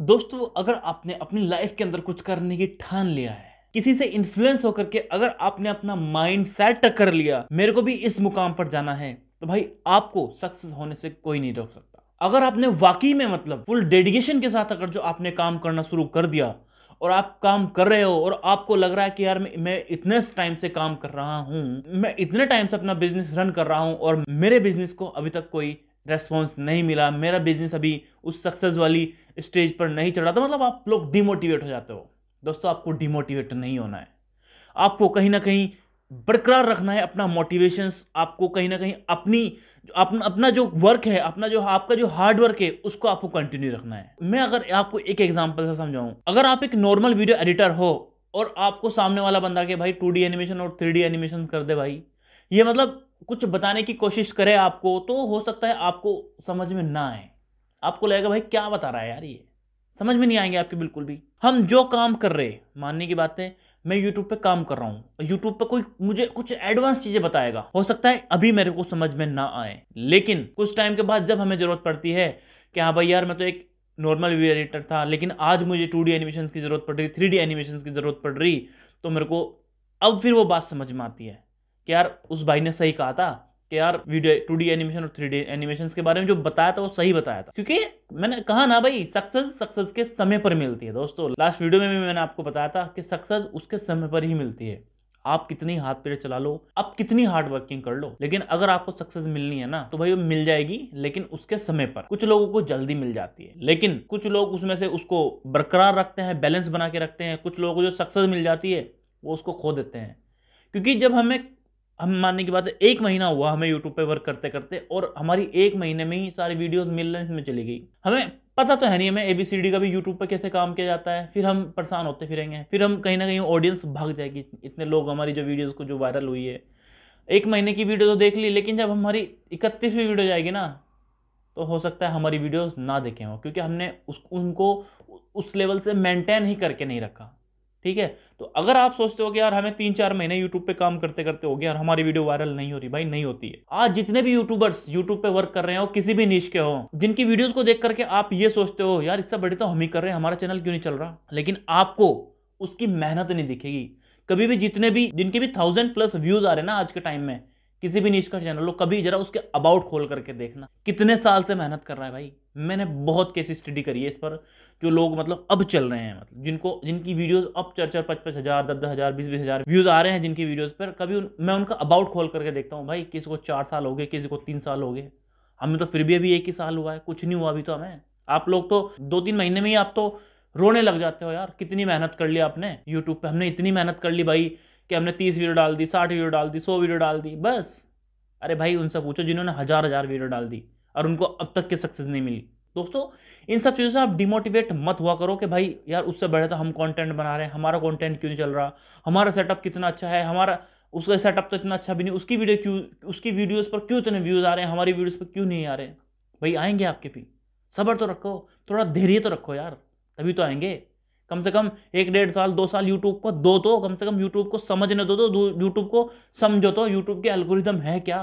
दोस्तों अगर आपने अपनी लाइफ के अंदर कुछ करने की ठान लिया है किसी से इन्फ्लुएंस होकर के अगर आपने अपना माइंड सेट कर लिया मेरे को भी इस मुकाम पर जाना है तो भाई आपको सक्सेस होने से कोई नहीं रोक सकता अगर आपने वाकई में मतलब फुल डेडिकेशन के साथ अगर जो आपने काम करना शुरू कर दिया और आप काम कर रहे हो और आपको लग रहा है कि यार मैं इतने टाइम से काम कर रहा हूँ मैं इतने टाइम से अपना बिजनेस रन कर रहा हूँ और मेरे बिजनेस को अभी तक कोई रेस्पॉन्स नहीं मिला मेरा बिजनेस अभी उस सक्सेस वाली स्टेज पर नहीं चढ़ा था मतलब आप लोग डिमोटिवेट हो जाते हो दोस्तों आपको डिमोटिवेट नहीं होना है आपको कहीं ना कहीं बरकरार रखना है अपना मोटिवेशंस आपको कहीं ना कहीं अपनी अपना अपना जो वर्क है अपना जो आपका जो हार्ड वर्क है उसको आपको कंटिन्यू रखना है मैं अगर आपको एक एग्जांपल से समझाऊं अगर आप एक नॉर्मल वीडियो एडिटर हो और आपको सामने वाला बंदा के भाई टू एनिमेशन और थ्री एनिमेशन कर दे भाई ये मतलब कुछ बताने की कोशिश करे आपको तो हो सकता है आपको समझ में ना आए आपको लगेगा भाई क्या बता रहा है यार ये समझ में नहीं आएंगे आपके बिल्कुल भी हम जो काम कर रहे मानने की बातें मैं YouTube पे काम कर रहा हूँ YouTube पे कोई मुझे कुछ एडवांस चीजें बताएगा हो सकता है अभी मेरे को समझ में ना आए लेकिन कुछ टाइम के बाद जब हमें जरूरत पड़ती है कि हाँ भाई यार मैं तो एक नॉर्मल व्यू एडिटर था लेकिन आज मुझे टू डी एनिमेशन की जरूरत पड़ रही थ्री डी एनिमेशन की जरूरत पड़ रही तो मेरे को अब फिर वो बात समझ में आती है कि यार उस भाई ने सही कहा था कि यार वीडियो टू डी एनिमेशन और थ्री डी एनिमेशन के बारे में जो बताया था वो सही बताया था क्योंकि मैंने कहा ना भाई सक्सेस सक्सेस के समय पर मिलती है दोस्तों लास्ट वीडियो में भी मैंने आपको बताया था कि सक्सेस उसके समय पर ही मिलती है आप कितनी हाथ पेड़ चला लो आप कितनी हार्ड वर्किंग कर लो लेकिन अगर आपको सक्सेस मिलनी है ना तो भाई वो मिल जाएगी लेकिन उसके समय पर कुछ लोगों को जल्दी मिल जाती है लेकिन कुछ लोग उसमें से उसको बरकरार रखते हैं बैलेंस बना के रखते हैं कुछ लोगों को जो सक्सेस मिल जाती है वो उसको खो देते हैं क्योंकि जब हमें हम मानने की बात है एक महीना हुआ हमें यूट्यूब पे वर्क करते करते और हमारी एक महीने में ही सारी वीडियोस मिलने में चली गई हमें पता तो है नहीं हमें एबीसीडी का भी यूट्यूब पर कैसे काम किया जाता है फिर हम परेशान होते फिरेंगे फिर हम कहीं ना कहीं ऑडियंस भाग जाएगी इतने लोग हमारी जो वीडियोज़ को जो वायरल हुई है एक महीने की वीडियो तो देख ली लेकिन जब हमारी इकतीसवीं वीडियो जाएगी ना तो हो सकता है हमारी वीडियोस ना देखे हों क्योंकि हमने उस उनको उस लेवल से मेंटेन ही करके नहीं रखा ठीक है तो अगर आप सोचते हो कि यार हमें तीन चार महीने यूट्यूब पे काम करते करते हो गए और हमारी वीडियो वायरल नहीं हो रही भाई नहीं होती है आज जितने भी यूट्यूबर्स यूट्यूब पे वर्क कर रहे हो किसी भी नीच के हो जिनकी वीडियोज को देख करके आप ये सोचते हो यार इससे बड़ी तो हम ही कर रहे हैं हमारा चैनल क्यों नहीं चल रहा लेकिन आपको उसकी मेहनत नहीं दिखेगी कभी भी जितने भी जिनके भी थाउजेंड प्लस व्यूज आ रहे हैं ना आज के टाइम में किसी भी नीच का चैनल हो कभी जरा उसके अबाउट खोल करके देखना कितने साल से मेहनत कर रहा है भाई मैंने बहुत केसेस स्टडी करी है इस पर जो लोग मतलब अब चल रहे हैं मतलब जिनको जिनकी वीडियोस अब चार चार पच हज़ार दस दस हज़ार बीस बीस हज़ार व्यूज़ आ रहे हैं जिनकी वीडियोस पर कभी उन, मैं उनका अबाउट खोल करके देखता हूँ भाई किसी को चार साल हो गए किसी को तीन साल हो गए हमें तो फिर भी अभी एक ही साल हुआ है कुछ नहीं हुआ अभी तो हमें आप लोग तो दो तीन महीने में ही आप तो रोने लग जाते हो यार कितनी मेहनत कर ली आपने यूट्यूब पर हमने इतनी मेहनत कर ली भाई कि हमने तीस वीडियो डाल दी साठ वीडियो डाल दी सौ वीडियो डाल दी बस अरे भाई उनसे पूछो जिन्होंने हज़ार हज़ार वीडियो डाल दी और उनको अब तक की सक्सेस नहीं मिली दोस्तों इन सब चीज़ों से आप डिमोटिवेट मत हुआ करो कि भाई यार उससे बढ़े तो हम कंटेंट बना रहे हैं हमारा कंटेंट क्यों नहीं चल रहा हमारा सेटअप कितना अच्छा है हमारा उसका सेटअप तो इतना अच्छा भी नहीं उसकी वीडियो क्यों उसकी वीडियोस पर क्यों इतने व्यूज़ आ रहे हैं हमारी वीडियोस पर क्यों नहीं आ रहे हैं भाई आएंगे आपके भी सब्र तो रखो थोड़ा धैर्य तो रखो यार तभी तो आएंगे कम से कम एक डेढ़ साल दो साल यूट्यूब को दो तो कम से कम यूट्यूब को समझने दो तो यूट्यूब को समझो तो यूट्यूब के एल्गोरिदम है क्या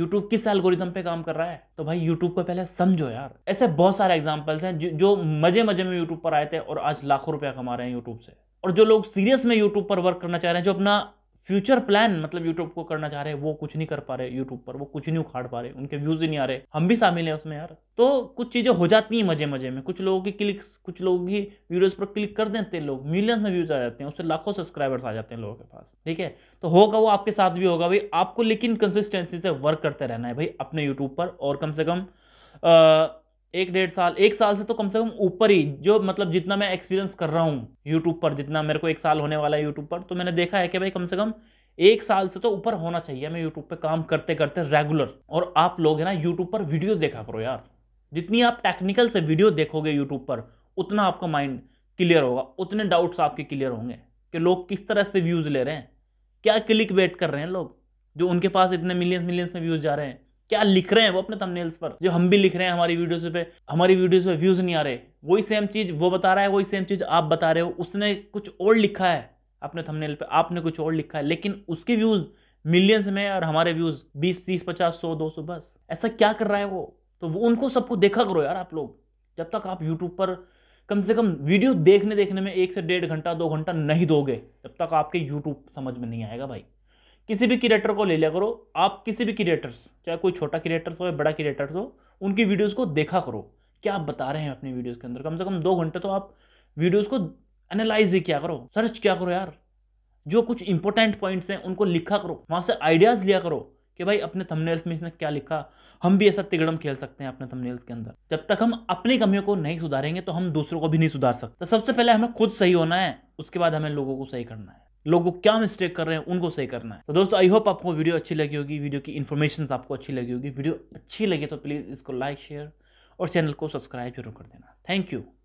यूट्यूब किस एल्गोरिदम पे काम कर रहा है तो भाई यूट्यूब को पहले समझो यार ऐसे बहुत सारे एग्जाम्पल्स हैं जो, जो मजे मजे में यूट्यूब पर आए थे और आज लाखों रुपया कमा रहे हैं यूट्यूब से और जो लोग सीरियस में यूट्यूब पर वर्क करना चाह रहे हैं जो अपना फ्यूचर प्लान मतलब यूट्यूब को करना चाह रहे हैं वो कुछ नहीं कर पा रहे यूट्यूब पर वो कुछ नहीं उखाड़ पा रहे उनके व्यूज़ ही नहीं आ रहे हम भी शामिल हैं उसमें यार तो कुछ चीज़ें हो जाती हैं मजे मजे में कुछ लोगों की क्लिक्स कुछ लोगों की वीडियोज़ पर क्लिक कर देते हैं लोग मिलियंस में व्यूज़ आ जाते हैं उससे लाखों सब्सक्राइबर्स आ जाते हैं लोगों के पास ठीक है तो होगा वो आपके साथ भी होगा भाई आपको लेकिन कंसिस्टेंसी से वर्क करते रहना है भाई अपने यूट्यूब पर और कम से कम एक डेढ़ साल एक साल से तो कम से कम ऊपर ही जो मतलब जितना मैं एक्सपीरियंस कर रहा हूँ यूट्यूब पर जितना मेरे को एक साल होने वाला है यूट्यूब पर तो मैंने देखा है कि भाई कम से कम एक साल से तो ऊपर होना चाहिए मैं यूट्यूब पर काम करते करते रेगुलर और आप लोग है ना यूट्यूब पर वीडियो देखा करो यार जितनी आप टेक्निकल से वीडियो देखोगे यूट्यूब पर उतना आपका माइंड क्लियर होगा उतने डाउट्स आपके क्लियर होंगे कि लोग किस तरह से व्यूज़ ले रहे हैं क्या क्लिक वेट कर रहे हैं लोग जो उनके पास इतने मिलियंस मिलियंस में व्यूज़ जा रहे हैं क्या लिख रहे हैं वो अपने थंबनेल्स पर जो हम भी लिख रहे हैं हमारी वीडियोस पे हमारी वीडियोस पे व्यूज नहीं आ रहे वही सेम चीज वो बता रहा है वही सेम चीज आप बता रहे हो उसने कुछ और लिखा है अपने थंबनेल पे आपने कुछ और लिखा है लेकिन उसके व्यूज मिलियंस में और हमारे व्यूज बीस तीस पचास सौ दो सौ बस ऐसा क्या कर रहा है वो तो वो उनको सबको देखा करो यार आप लोग जब तक आप यूट्यूब पर कम से कम वीडियो देखने देखने में एक से डेढ़ घंटा दो घंटा नहीं दोगे तब तक आपके यूट्यूब समझ में नहीं आएगा भाई किसी भी क्रिएटर को ले लिया करो आप किसी भी क्रिएटर्स चाहे कोई छोटा क्रिएटर्स हो या बड़ा क्रिएटर्स हो उनकी वीडियोज़ को देखा करो क्या आप बता रहे हैं अपनी वीडियोस के अंदर कम से कम दो घंटे तो आप वीडियोस को एनालाइज ही क्या करो सर्च क्या करो यार जो कुछ इंपॉर्टेंट पॉइंट्स हैं उनको लिखा करो वहाँ से आइडियाज़ लिया करो कि भाई अपने थंबनेल्स में इसने क्या लिखा हम भी ऐसा तिगड़म खेल सकते हैं अपने थंबनेल्स के अंदर जब तक हम अपनी कमियों को नहीं सुधारेंगे तो हम दूसरों को भी नहीं सुधार सकते तो सबसे पहले हमें खुद सही होना है उसके बाद हमें लोगों को सही करना है लोगों क्या मिस्टेक कर रहे हैं उनको सही करना है तो दोस्तों आई होप आपको वीडियो अच्छी लगी होगी वीडियो की इन्फॉर्मेशन आपको अच्छी लगी होगी वीडियो अच्छी लगी तो प्लीज़ इसको लाइक शेयर और चैनल को सब्सक्राइब जरूर कर देना थैंक यू